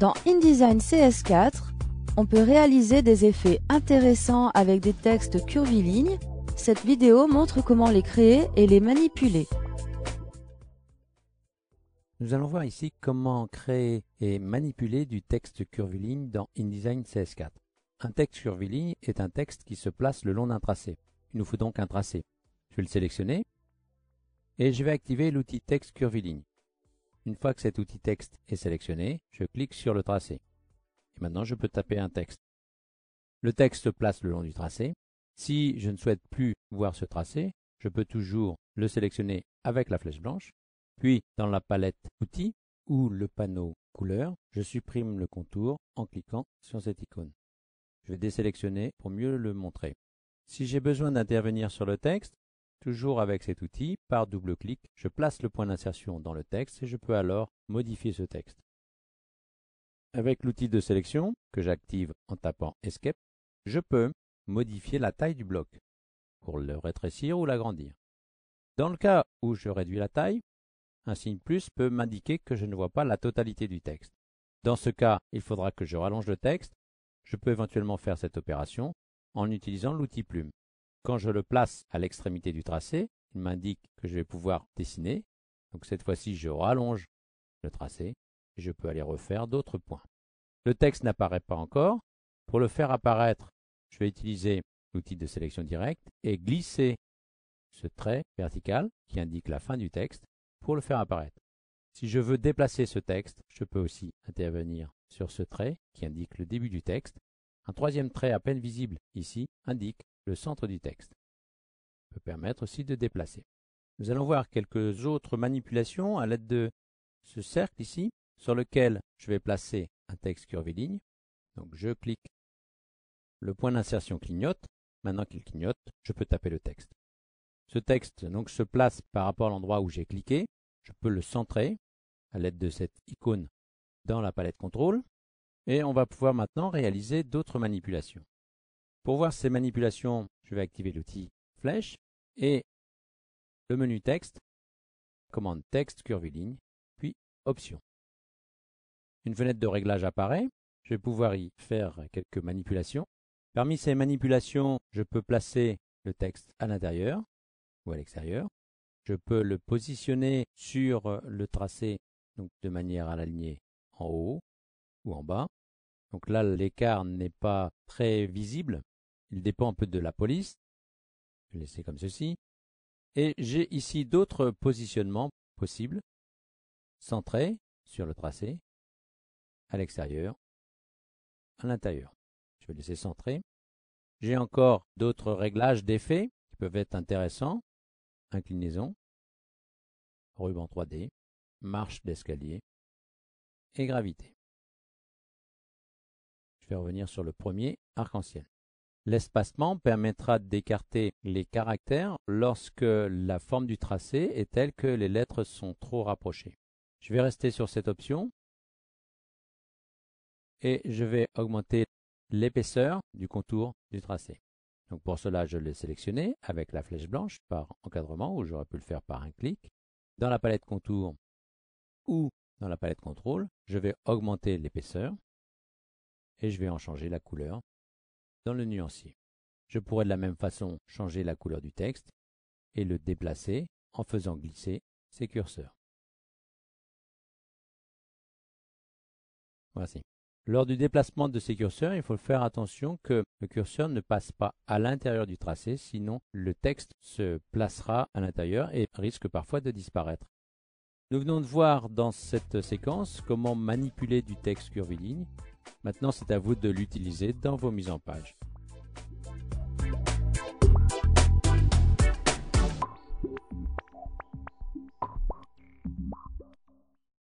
Dans InDesign CS4, on peut réaliser des effets intéressants avec des textes curvilignes. Cette vidéo montre comment les créer et les manipuler. Nous allons voir ici comment créer et manipuler du texte curviligne dans InDesign CS4. Un texte curviligne est un texte qui se place le long d'un tracé. Il nous faut donc un tracé. Je vais le sélectionner et je vais activer l'outil texte curviligne. Une fois que cet outil texte est sélectionné, je clique sur le tracé. Et maintenant, je peux taper un texte. Le texte se place le long du tracé. Si je ne souhaite plus voir ce tracé, je peux toujours le sélectionner avec la flèche blanche. Puis, dans la palette Outils ou le panneau Couleur, je supprime le contour en cliquant sur cette icône. Je vais désélectionner pour mieux le montrer. Si j'ai besoin d'intervenir sur le texte, Toujours avec cet outil, par double clic, je place le point d'insertion dans le texte et je peux alors modifier ce texte. Avec l'outil de sélection, que j'active en tapant Escape, je peux modifier la taille du bloc, pour le rétrécir ou l'agrandir. Dans le cas où je réduis la taille, un signe plus peut m'indiquer que je ne vois pas la totalité du texte. Dans ce cas, il faudra que je rallonge le texte. Je peux éventuellement faire cette opération en utilisant l'outil plume. Quand je le place à l'extrémité du tracé, il m'indique que je vais pouvoir dessiner. Donc cette fois-ci, je rallonge le tracé et je peux aller refaire d'autres points. Le texte n'apparaît pas encore. Pour le faire apparaître, je vais utiliser l'outil de sélection directe et glisser ce trait vertical qui indique la fin du texte pour le faire apparaître. Si je veux déplacer ce texte, je peux aussi intervenir sur ce trait qui indique le début du texte. Un troisième trait à peine visible ici indique le centre du texte. peut permettre aussi de déplacer. Nous allons voir quelques autres manipulations à l'aide de ce cercle ici, sur lequel je vais placer un texte curviligne. Donc je clique, le point d'insertion clignote. Maintenant qu'il clignote, je peux taper le texte. Ce texte donc se place par rapport à l'endroit où j'ai cliqué. Je peux le centrer à l'aide de cette icône dans la palette contrôle. Et on va pouvoir maintenant réaliser d'autres manipulations. Pour voir ces manipulations, je vais activer l'outil flèche et le menu texte, commande texte, curviligne, puis options. Une fenêtre de réglage apparaît. Je vais pouvoir y faire quelques manipulations. Parmi ces manipulations, je peux placer le texte à l'intérieur ou à l'extérieur. Je peux le positionner sur le tracé donc de manière à l'aligner en haut ou en bas. Donc là, l'écart n'est pas très visible il dépend un peu de la police, je vais laisser comme ceci, et j'ai ici d'autres positionnements possibles, centré sur le tracé, à l'extérieur, à l'intérieur. Je vais laisser centré. J'ai encore d'autres réglages d'effets qui peuvent être intéressants. Inclinaison, ruban 3D, marche d'escalier et gravité. Je vais revenir sur le premier arc-en-ciel. L'espacement permettra d'écarter les caractères lorsque la forme du tracé est telle que les lettres sont trop rapprochées. Je vais rester sur cette option et je vais augmenter l'épaisseur du contour du tracé. Donc pour cela, je l'ai sélectionné avec la flèche blanche par encadrement ou j'aurais pu le faire par un clic. Dans la palette contour ou dans la palette contrôle, je vais augmenter l'épaisseur et je vais en changer la couleur dans le nuancier. Je pourrais de la même façon changer la couleur du texte et le déplacer en faisant glisser ces curseurs. Voici. Lors du déplacement de ces curseurs, il faut faire attention que le curseur ne passe pas à l'intérieur du tracé, sinon le texte se placera à l'intérieur et risque parfois de disparaître. Nous venons de voir dans cette séquence comment manipuler du texte curviligne Maintenant, c'est à vous de l'utiliser dans vos mises en page.